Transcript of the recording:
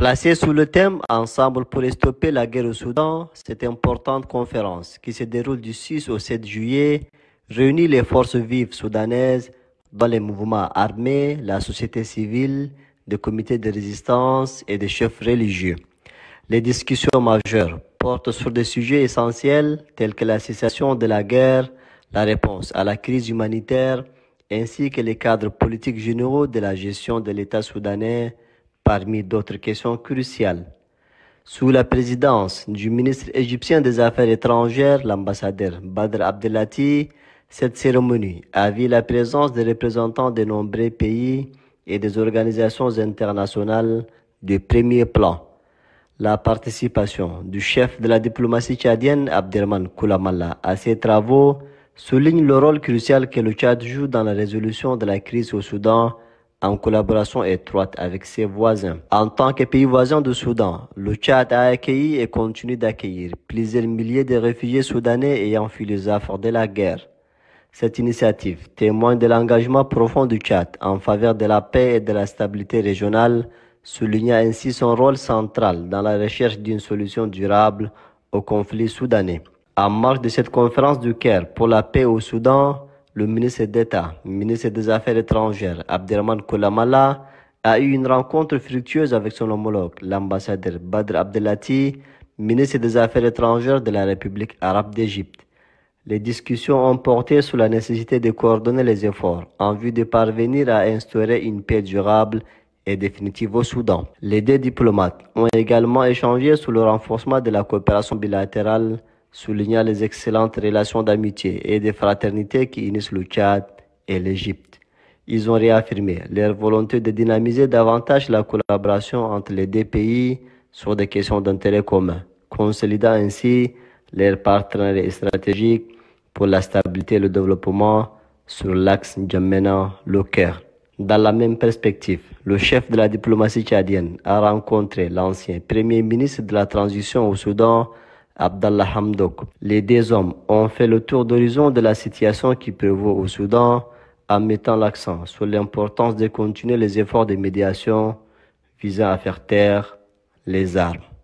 Placée sous le thème Ensemble pour stopper la guerre au Soudan, cette importante conférence qui se déroule du 6 au 7 juillet réunit les forces vives soudanaises dans les mouvements armés, la société civile, des comités de résistance et des chefs religieux. Les discussions majeures portent sur des sujets essentiels tels que la cessation de la guerre, la réponse à la crise humanitaire, ainsi que les cadres politiques généraux de la gestion de l'État soudanais parmi d'autres questions cruciales. Sous la présidence du ministre égyptien des Affaires étrangères, l'ambassadeur Badr Abdelati, cette cérémonie a vu la présence des représentants de nombreux pays et des organisations internationales de premier plan. La participation du chef de la diplomatie tchadienne Abderman Koulamallah, à ces travaux souligne le rôle crucial que le Tchad joue dans la résolution de la crise au Soudan en collaboration étroite avec ses voisins. En tant que pays voisin du Soudan, le Tchad a accueilli et continue d'accueillir plusieurs milliers de réfugiés soudanais ayant fui les affres de la guerre. Cette initiative témoigne de l'engagement profond du Tchad en faveur de la paix et de la stabilité régionale, soulignant ainsi son rôle central dans la recherche d'une solution durable au conflit soudanais. En marge de cette conférence du Caire pour la paix au Soudan, le ministre d'État, ministre des Affaires étrangères, Abderman Koulamala, a eu une rencontre fructueuse avec son homologue, l'ambassadeur Badr Abdelati, ministre des Affaires étrangères de la République arabe d'Égypte. Les discussions ont porté sur la nécessité de coordonner les efforts en vue de parvenir à instaurer une paix durable et définitive au Soudan. Les deux diplomates ont également échangé sur le renforcement de la coopération bilatérale soulignant les excellentes relations d'amitié et de fraternité qui unissent le Tchad et l'Égypte. Ils ont réaffirmé leur volonté de dynamiser davantage la collaboration entre les deux pays sur des questions d'intérêt commun, consolidant ainsi leur partenariat stratégique pour la stabilité et le développement sur l'axe N'Djamena-Le Caire. Dans la même perspective, le chef de la diplomatie tchadienne a rencontré l'ancien premier ministre de la transition au Soudan, Abdallah Hamdok. Les deux hommes ont fait le tour d'horizon de la situation qui prévaut au Soudan en mettant l'accent sur l'importance de continuer les efforts de médiation visant à faire taire les armes.